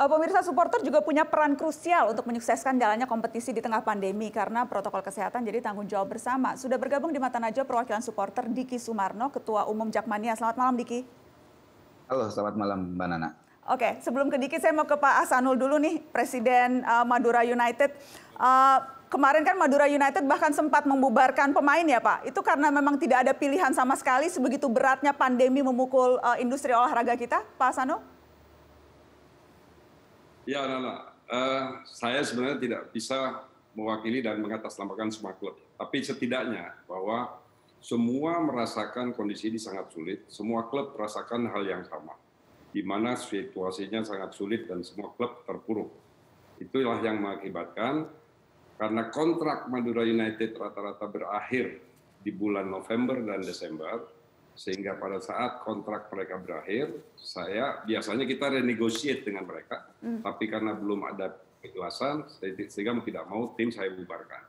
Eh, pemirsa supporter juga punya peran krusial untuk menyukseskan jalannya kompetisi di tengah pandemi karena protokol kesehatan jadi tanggung jawab bersama. Sudah bergabung di Mata Najwa perwakilan supporter Diki Sumarno, Ketua Umum Jakmania. Selamat malam Diki. Halo, selamat malam Mbak Nana. Oke, sebelum ke Diki saya mau ke Pak Asanul dulu nih, Presiden uh, Madura United. Uh, kemarin kan Madura United bahkan sempat membubarkan pemain ya Pak. Itu karena memang tidak ada pilihan sama sekali sebegitu beratnya pandemi memukul uh, industri olahraga kita, Pak Asanul? Ya, Nana. Uh, saya sebenarnya tidak bisa mewakili dan mengatasnamakan semua klub. Tapi setidaknya bahwa semua merasakan kondisi ini sangat sulit, semua klub merasakan hal yang sama, di mana situasinya sangat sulit dan semua klub terpuruk. Itulah yang mengakibatkan karena kontrak Madura United rata-rata berakhir di bulan November dan Desember, sehingga pada saat kontrak mereka berakhir, saya biasanya kita renegotiate dengan mereka, hmm. tapi karena belum ada kejelasan, sehingga tidak mau tim saya bubarkan.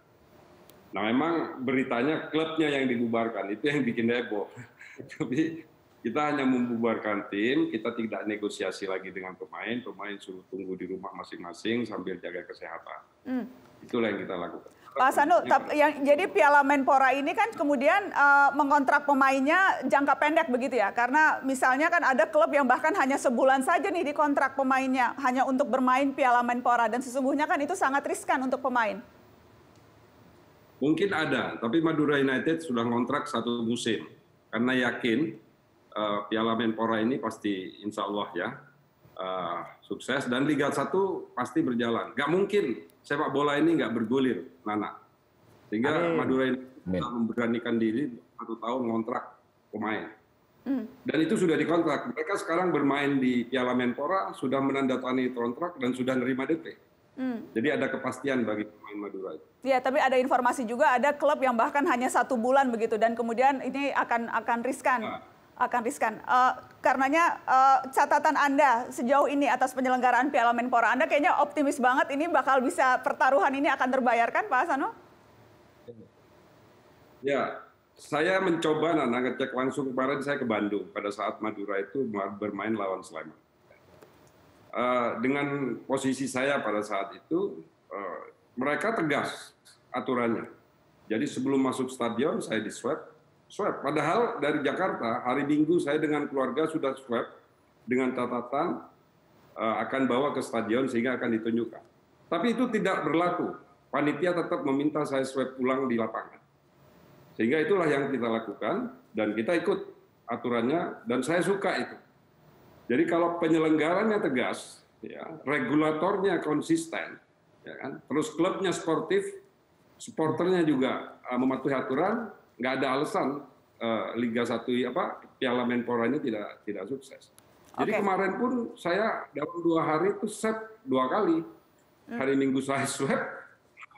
Nah memang beritanya klubnya yang dibubarkan, itu yang bikin heboh. tapi kita hanya membubarkan tim, kita tidak negosiasi lagi dengan pemain, pemain suruh tunggu di rumah masing-masing sambil jaga kesehatan. Hmm. Itulah yang kita lakukan. Pak Sanu, iya. yang jadi Piala Menpora ini kan kemudian uh, mengontrak pemainnya jangka pendek begitu ya, karena misalnya kan ada klub yang bahkan hanya sebulan saja nih dikontrak pemainnya hanya untuk bermain Piala Menpora dan sesungguhnya kan itu sangat riskan untuk pemain. Mungkin ada, tapi Madura United sudah ngontrak satu musim karena yakin uh, Piala Menpora ini pasti Insya Allah ya uh, sukses dan Liga 1 pasti berjalan. Gak mungkin sepak bola ini nggak bergulir, Nana. Sehingga Amin. Madura bisa memberanikan diri satu tahun ngontrak pemain. Hmm. Dan itu sudah dikontrak. Mereka sekarang bermain di Piala Menpora, sudah menandatangani kontrak dan sudah nerima DP. Hmm. Jadi ada kepastian bagi pemain Madura. Ya, tapi ada informasi juga ada klub yang bahkan hanya satu bulan begitu dan kemudian ini akan akan riskan. Nah akan riskan. Uh, karenanya uh, catatan Anda sejauh ini atas penyelenggaraan Piala Menpora Anda kayaknya optimis banget ini bakal bisa pertaruhan ini akan terbayarkan Pak Asano? Ya, saya mencoba Nana ngecek langsung kemarin saya ke Bandung pada saat Madura itu bermain lawan Sleman. Uh, dengan posisi saya pada saat itu uh, mereka tegas aturannya. Jadi sebelum masuk stadion saya di swab, swab. Padahal dari Jakarta hari Minggu saya dengan keluarga sudah swab dengan catatan eh, akan bawa ke stadion sehingga akan ditunjukkan. Tapi itu tidak berlaku. Panitia tetap meminta saya swab pulang di lapangan. Sehingga itulah yang kita lakukan dan kita ikut aturannya dan saya suka itu. Jadi kalau penyelenggarannya tegas, ya, regulatornya konsisten, ya kan? terus klubnya sportif, supporternya juga eh, mematuhi aturan, nggak ada alasan uh, Liga 1 apa Piala Menpora ini tidak tidak sukses. Jadi kemarin pun saya dalam dua hari itu set dua kali. Hmm. Hari Minggu saya swab,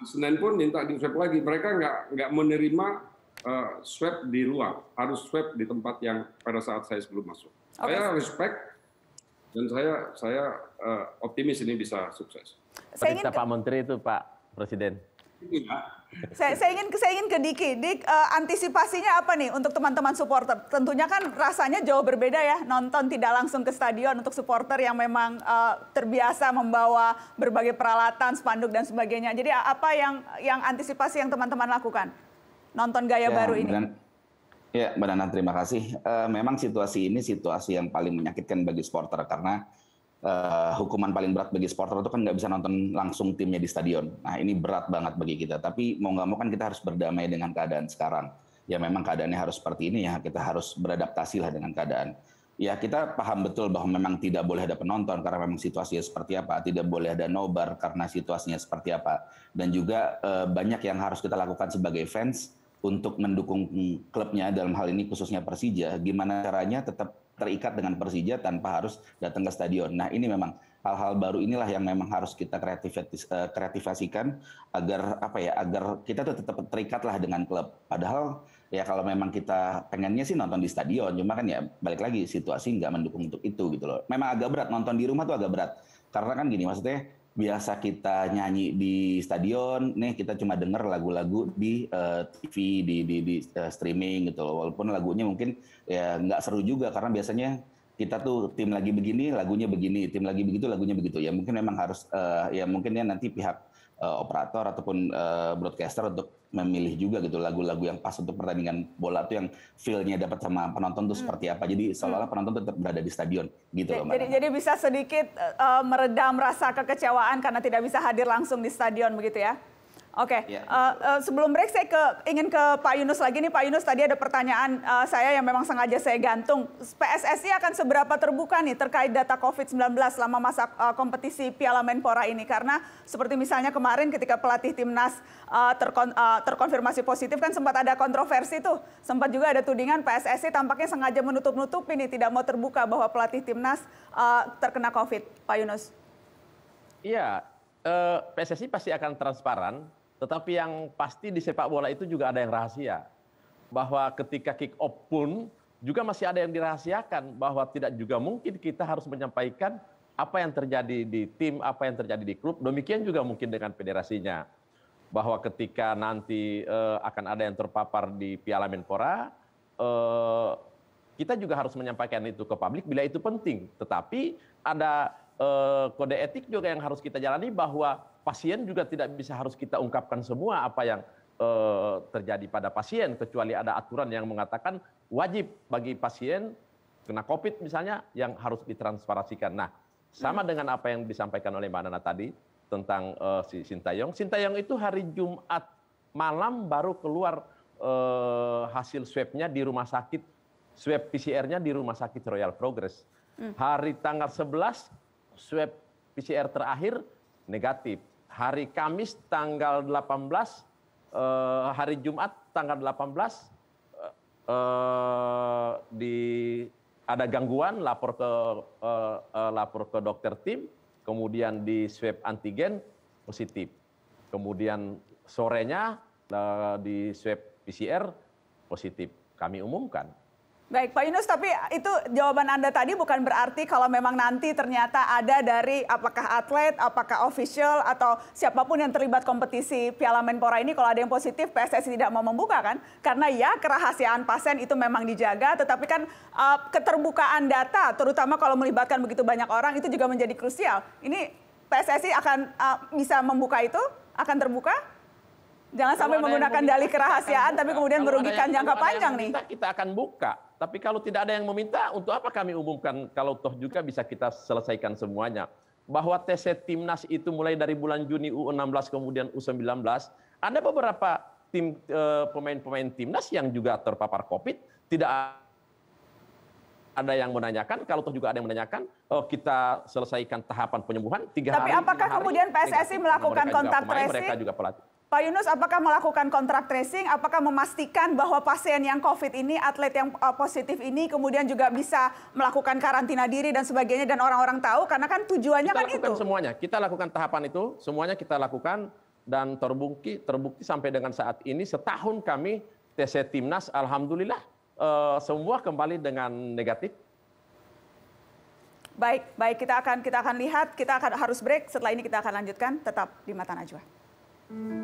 Senin pun minta di swab lagi. Mereka nggak nggak menerima uh, swab di luar, harus swab di tempat yang pada saat saya sebelum masuk. Okay. Saya respect dan saya saya uh, optimis ini bisa sukses. Saya Perintah Pak Menteri itu Pak Presiden saya, saya ingin saya ingin ke Diki. Dik, uh, antisipasinya apa nih untuk teman-teman supporter? Tentunya kan rasanya jauh berbeda ya nonton tidak langsung ke stadion untuk supporter yang memang uh, terbiasa membawa berbagai peralatan, spanduk dan sebagainya. Jadi apa yang yang antisipasi yang teman-teman lakukan nonton gaya ya, baru ini? Dan, ya, Mbak Nana terima kasih. Uh, memang situasi ini situasi yang paling menyakitkan bagi supporter karena uh, hukuman paling berat bagi supporter itu kan nggak bisa nonton langsung timnya di stadion. Nah ini berat banget bagi kita. Tapi mau nggak mau kan kita harus berdamai dengan keadaan sekarang. Ya memang keadaannya harus seperti ini ya. Kita harus beradaptasi lah dengan keadaan. Ya kita paham betul bahwa memang tidak boleh ada penonton karena memang situasinya seperti apa, tidak boleh ada nobar karena situasinya seperti apa, dan juga uh, banyak yang harus kita lakukan sebagai fans untuk mendukung klubnya dalam hal ini khususnya Persija. Gimana caranya tetap terikat dengan Persija tanpa harus datang ke stadion. Nah ini memang hal-hal baru inilah yang memang harus kita eh, kreativasikan agar apa ya agar kita tuh tetap terikatlah dengan klub. Padahal ya kalau memang kita pengennya sih nonton di stadion, cuma kan ya balik lagi situasi nggak mendukung untuk itu gitu loh. Memang agak berat nonton di rumah tuh agak berat karena kan gini maksudnya biasa kita nyanyi di stadion, nih kita cuma denger lagu-lagu di uh, eh, TV, di di, di uh, streaming gitu loh. Walaupun lagunya mungkin ya nggak seru juga karena biasanya kita tuh tim lagi begini, lagunya begini, tim lagi begitu, lagunya begitu. Ya mungkin memang harus uh, ya mungkin ya nanti pihak uh, operator ataupun uh, broadcaster untuk memilih juga gitu lagu-lagu yang pas untuk pertandingan bola tuh yang feel-nya dapat sama penonton tuh hmm. seperti apa. Jadi seolah-olah hmm. penonton tetap berada di stadion gitu loh Jadi, jadi bisa sedikit uh, meredam rasa kekecewaan karena tidak bisa hadir langsung di stadion begitu ya? Oke, okay. ya. uh, uh, sebelum break saya ke, ingin ke Pak Yunus lagi nih. Pak Yunus tadi ada pertanyaan uh, saya yang memang sengaja saya gantung. PSSI akan seberapa terbuka nih terkait data COVID-19 selama masa uh, kompetisi Piala Menpora ini? Karena seperti misalnya kemarin ketika pelatih timnas uh, terkon, uh, terkonfirmasi positif kan sempat ada kontroversi tuh. Sempat juga ada tudingan PSSI tampaknya sengaja menutup-nutupi nih, tidak mau terbuka bahwa pelatih timnas uh, terkena COVID. Pak Yunus. Iya, PSSI pasti akan transparan tetapi yang pasti di sepak bola itu juga ada yang rahasia. Bahwa ketika kick off pun juga masih ada yang dirahasiakan bahwa tidak juga mungkin kita harus menyampaikan apa yang terjadi di tim, apa yang terjadi di klub. Demikian juga mungkin dengan federasinya. Bahwa ketika nanti uh, akan ada yang terpapar di Piala Menpora, uh, kita juga harus menyampaikan itu ke publik bila itu penting. Tetapi ada uh, kode etik juga yang harus kita jalani bahwa pasien juga tidak bisa harus kita ungkapkan semua apa yang eh, terjadi pada pasien kecuali ada aturan yang mengatakan wajib bagi pasien kena COVID misalnya yang harus ditransparasikan. Nah, sama hmm. dengan apa yang disampaikan oleh Mbak Nana tadi tentang uh, si Sintayong. Sintayong itu hari Jumat malam baru keluar uh, hasil swabnya di rumah sakit, swab PCR-nya di rumah sakit Royal Progress. Hmm. Hari tanggal 11 swab PCR terakhir negatif hari Kamis tanggal 18, eh, hari Jumat tanggal 18 eh, eh, di ada gangguan lapor ke eh, eh, lapor ke dokter tim, kemudian di swab antigen positif. Kemudian sorenya eh, di swab PCR positif. Kami umumkan Baik Pak Yunus, tapi itu jawaban Anda tadi bukan berarti kalau memang nanti ternyata ada dari apakah atlet, apakah official, atau siapapun yang terlibat kompetisi Piala Menpora ini kalau ada yang positif PSSI tidak mau membuka kan? Karena ya kerahasiaan pasien itu memang dijaga, tetapi kan uh, keterbukaan data terutama kalau melibatkan begitu banyak orang itu juga menjadi krusial. Ini PSSI akan uh, bisa membuka itu, akan terbuka? Jangan sampai menggunakan dalih kerahasiaan, tapi kemudian merugikan jangka panjang nih. Kita akan buka. Tapi kalau tidak ada yang meminta, untuk apa kami umumkan kalau toh juga bisa kita selesaikan semuanya. Bahwa TC Timnas itu mulai dari bulan Juni U16 kemudian U19, ada beberapa tim eh, pemain-pemain timnas yang juga terpapar Covid, tidak ada yang menanyakan, kalau toh juga ada yang menanyakan, oh, kita selesaikan tahapan penyembuhan tiga Tapi hari. Tapi apakah hari, kemudian PSSI melakukan kontak tracing? mereka juga pelatih. Pak Yunus, apakah melakukan kontrak tracing, apakah memastikan bahwa pasien yang COVID ini, atlet yang eh, positif ini, kemudian juga bisa melakukan karantina diri dan sebagainya, dan orang-orang tahu, karena kan tujuannya kita kan lakukan semuanya, kita lakukan tahapan itu, semuanya kita lakukan, dan terbukti, terbukti sampai dengan saat ini, setahun kami TC Timnas, Alhamdulillah, eh, semua kembali dengan negatif, Baik, baik kita akan kita akan lihat, kita akan harus break. Setelah ini kita akan lanjutkan tetap di Mata Najwa.